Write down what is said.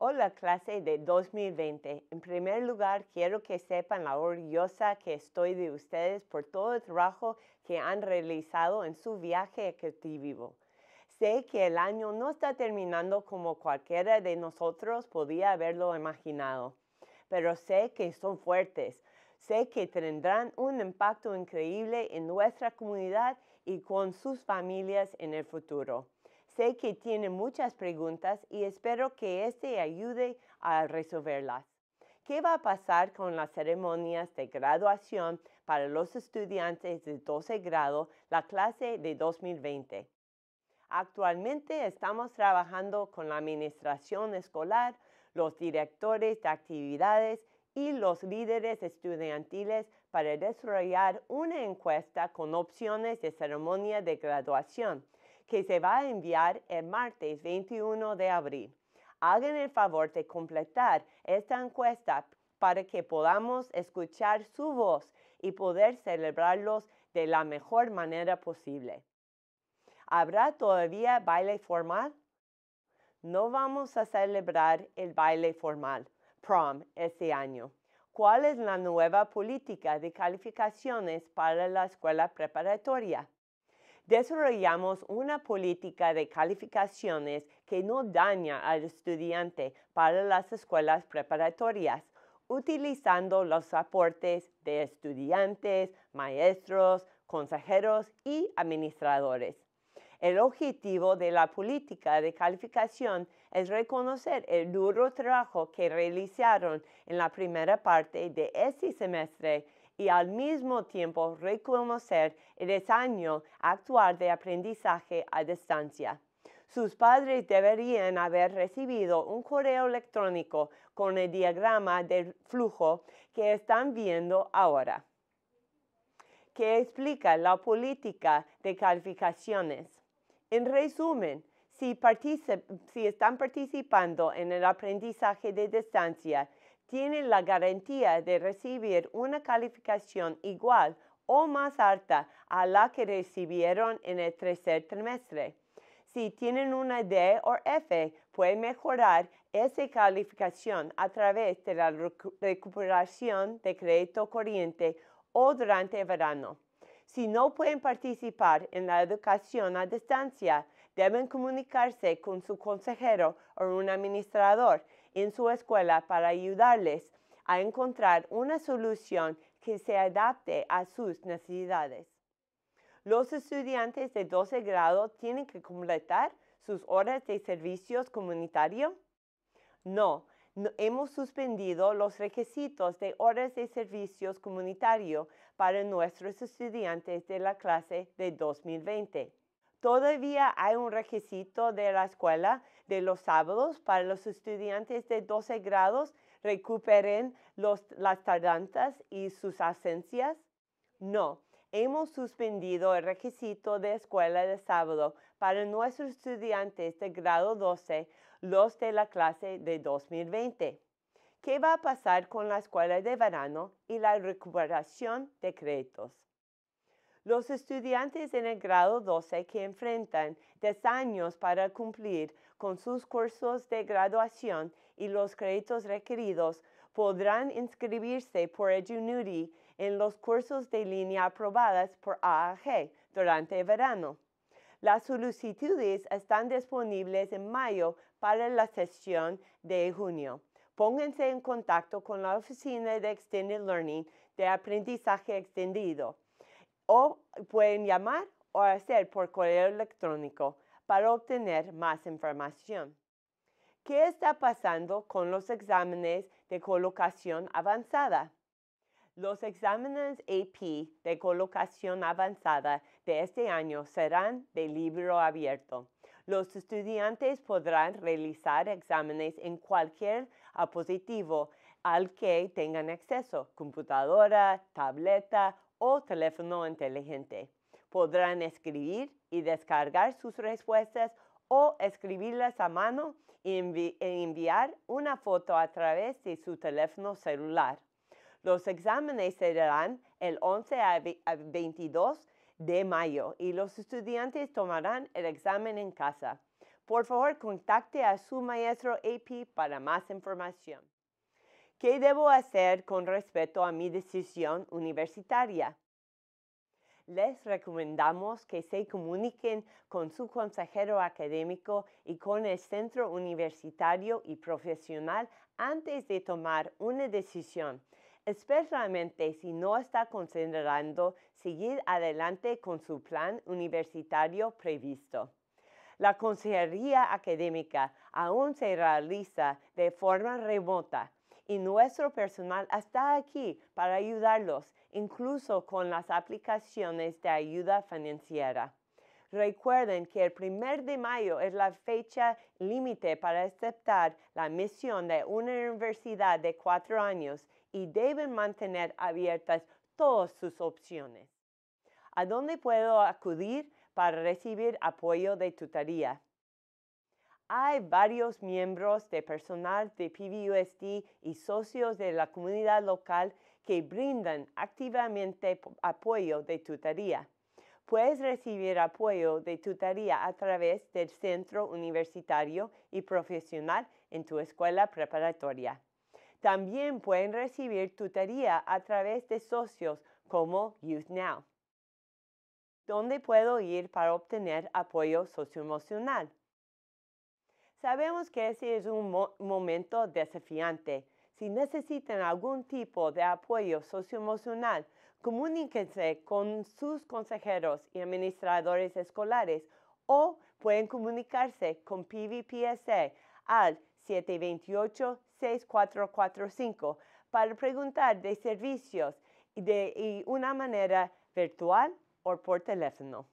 Hola clase de 2020. En primer lugar, quiero que sepan la orgullosa que estoy de ustedes por todo el trabajo que han realizado en su viaje vivo. Sé que el año no está terminando como cualquiera de nosotros podía haberlo imaginado, pero sé que son fuertes. Sé que tendrán un impacto increíble en nuestra comunidad y con sus familias en el futuro. Sé que tiene muchas preguntas y espero que este ayude a resolverlas. ¿Qué va a pasar con las ceremonias de graduación para los estudiantes de 12 grado, la clase de 2020? Actualmente estamos trabajando con la administración escolar, los directores de actividades y los líderes estudiantiles para desarrollar una encuesta con opciones de ceremonia de graduación que se va a enviar el martes 21 de abril. Hagan el favor de completar esta encuesta para que podamos escuchar su voz y poder celebrarlos de la mejor manera posible. ¿Habrá todavía baile formal? No vamos a celebrar el baile formal, prom, este año. ¿Cuál es la nueva política de calificaciones para la escuela preparatoria? desarrollamos una política de calificaciones que no daña al estudiante para las escuelas preparatorias, utilizando los aportes de estudiantes, maestros, consejeros y administradores. El objetivo de la política de calificación es reconocer el duro trabajo que realizaron en la primera parte de este semestre y al mismo tiempo reconocer el desaño actual de aprendizaje a distancia. Sus padres deberían haber recibido un correo electrónico con el diagrama del flujo que están viendo ahora, que explica la política de calificaciones. En resumen, si están participando en el aprendizaje de distancia, tienen la garantía de recibir una calificación igual o más alta a la que recibieron en el tercer trimestre. Si tienen una D o F, pueden mejorar esa calificación a través de la recuperación de crédito corriente o durante el verano. Si no pueden participar en la educación a distancia, deben comunicarse con su consejero o un administrador en su escuela para ayudarles a encontrar una solución que se adapte a sus necesidades. Los estudiantes de 12 grado tienen que completar sus horas de servicios comunitario. No, hemos suspendido los requisitos de horas de servicios comunitario para nuestros estudiantes de la clase de 2020. Todavía hay un requisito de la escuela de los sábados para los estudiantes de 12 grados recuperen las tardanzas y sus ausencias. No, hemos suspendido el requisito de escuela de sábado para nuestros estudiantes de grado 12, los de la clase de 2020. ¿Qué va a pasar con la escuela de verano y la recuperación de créditos? Los estudiantes en el grado 12 que enfrentan 10 años para cumplir con sus cursos de graduación y los créditos requeridos podrán inscribirse por EduNudy en los cursos de línea aprobadas por AAG durante el verano. Las solicitudes están disponibles en mayo para la sesión de junio. Pónganse en contacto con la Oficina de Extended Learning de Aprendizaje Extendido o pueden llamar o hacer por correo electrónico para obtener más información. ¿Qué está pasando con los exámenes de colocación avanzada? Los exámenes AP de colocación avanzada de este año serán de libro abierto. Los estudiantes podrán realizar exámenes en cualquier apositivo al que tengan acceso, computadora, tableta o teléfono inteligente. Podrán escribir y descargar sus respuestas o escribirlas a mano y e enviar una foto a través de su teléfono celular. Los exámenes serán el 11 a 22 de mayo y los estudiantes tomarán el examen en casa. Por favor, contacte a su maestro AP para más información. ¿Qué debo hacer con respecto a mi decisión universitaria? Les recomendamos que se comuniquen con su consejero académico y con el centro universitario y profesional antes de tomar una decisión, especialmente si no está considerando seguir adelante con su plan universitario previsto. La consejería académica aún se realiza de forma remota y nuestro personal está aquí para ayudarlos, incluso con las aplicaciones de ayuda financiera. Recuerden que el 1 de mayo es la fecha límite para aceptar la misión de una universidad de cuatro años y deben mantener abiertas todas sus opciones. ¿A dónde puedo acudir para recibir apoyo de tutoría? hay varios miembros de personal de PBUSD y socios de la comunidad local que brindan activamente apoyo de tutoría. Puedes recibir apoyo de tutoría a través del centro universitario y profesional en tu escuela preparatoria. También pueden recibir tutoría a través de socios como Youth Now. ¿Dónde puedo ir para obtener apoyo socioemocional? Sabemos que ese es un momento desafiante. Si necesitan algún tipo de apoyo socioemocional, comuníquense con sus consejeros y administradores escolares o pueden comunicarse con PVPSA al 728-6445 para preguntar de servicios de una manera virtual o por teléfono.